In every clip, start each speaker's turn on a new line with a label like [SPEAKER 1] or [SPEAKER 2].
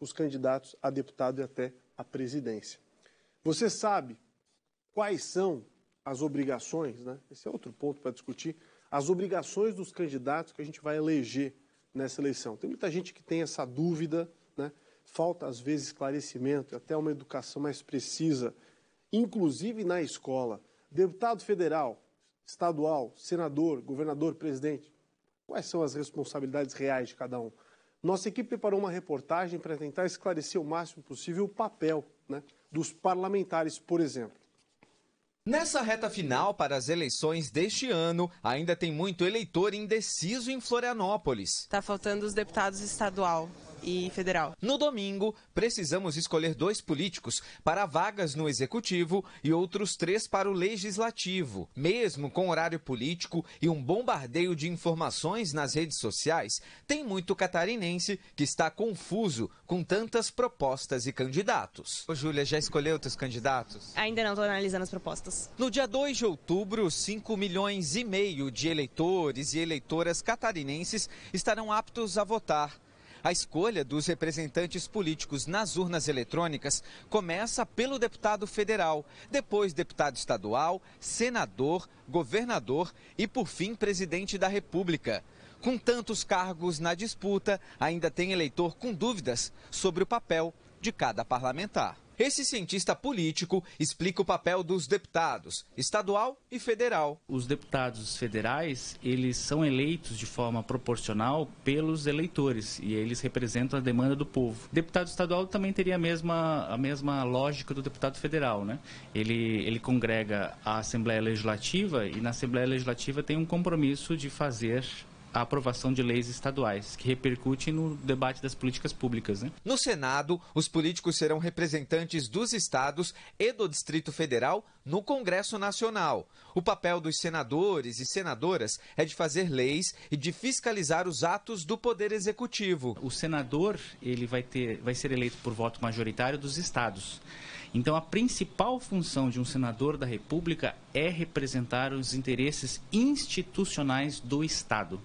[SPEAKER 1] os candidatos a deputado e até a presidência. Você sabe quais são as obrigações, né? Esse é outro ponto para discutir, as obrigações dos candidatos que a gente vai eleger nessa eleição. Tem muita gente que tem essa dúvida, né? Falta às vezes esclarecimento, até uma educação mais precisa, inclusive na escola. Deputado federal, estadual, senador, governador, presidente, quais são as responsabilidades reais de cada um? Nossa equipe preparou uma reportagem para tentar esclarecer o máximo possível o papel né, dos parlamentares, por exemplo.
[SPEAKER 2] Nessa reta final para as eleições deste ano, ainda tem muito eleitor indeciso em Florianópolis. Está faltando os deputados estadual e federal. No domingo, precisamos escolher dois políticos para vagas no executivo e outros três para o legislativo. Mesmo com horário político e um bombardeio de informações nas redes sociais, tem muito catarinense que está confuso com tantas propostas e candidatos. Ô, Júlia, já escolheu outros candidatos?
[SPEAKER 1] Ainda não, estou analisando as propostas.
[SPEAKER 2] No dia 2 de outubro, 5 milhões e meio de eleitores e eleitoras catarinenses estarão aptos a votar. A escolha dos representantes políticos nas urnas eletrônicas começa pelo deputado federal, depois deputado estadual, senador, governador e, por fim, presidente da República. Com tantos cargos na disputa, ainda tem eleitor com dúvidas sobre o papel de cada parlamentar. Esse cientista político explica o papel dos deputados, estadual e federal.
[SPEAKER 3] Os deputados federais, eles são eleitos de forma proporcional pelos eleitores e eles representam a demanda do povo. deputado estadual também teria a mesma, a mesma lógica do deputado federal, né? Ele, ele congrega a Assembleia Legislativa e na Assembleia Legislativa tem um compromisso de fazer a aprovação de leis estaduais, que repercutem no debate das políticas públicas. Né?
[SPEAKER 2] No Senado, os políticos serão representantes dos estados e do Distrito Federal no Congresso Nacional. O papel dos senadores e senadoras é de fazer leis e de fiscalizar os atos do Poder Executivo. O senador ele vai, ter,
[SPEAKER 3] vai ser eleito por voto majoritário dos estados. Então, a principal função de um senador da República é representar os interesses institucionais do Estado.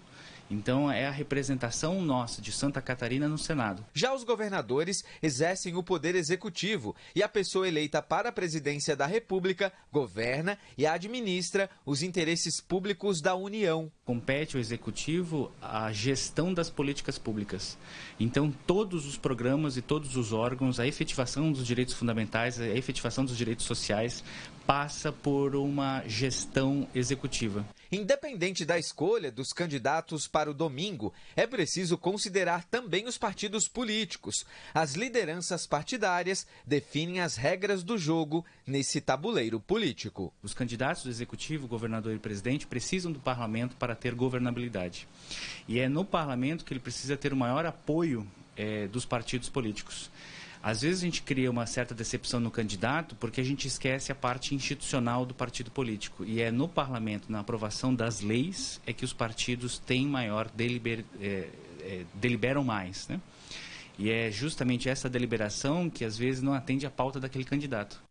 [SPEAKER 3] Então é a representação nossa de Santa Catarina no Senado. Já os governadores
[SPEAKER 2] exercem o poder executivo e a pessoa eleita para a presidência da República governa e administra os interesses públicos da União. Compete ao
[SPEAKER 3] executivo a gestão das políticas públicas. Então todos os programas e todos os órgãos, a efetivação dos direitos fundamentais, a efetivação dos direitos sociais
[SPEAKER 2] passa por uma gestão executiva. Independente da escolha dos candidatos para o domingo, é preciso considerar também os partidos políticos. As lideranças partidárias definem as regras do jogo nesse tabuleiro
[SPEAKER 3] político. Os candidatos do executivo, governador e presidente precisam do parlamento para ter governabilidade. E é no parlamento que ele precisa ter o maior apoio é, dos partidos políticos. Às vezes a gente cria uma certa decepção no candidato porque a gente esquece a parte institucional do partido político. E é no parlamento, na aprovação das leis, é que os partidos têm maior, deliber, é, é, deliberam mais, né? E é justamente essa deliberação que às vezes não atende à pauta daquele candidato.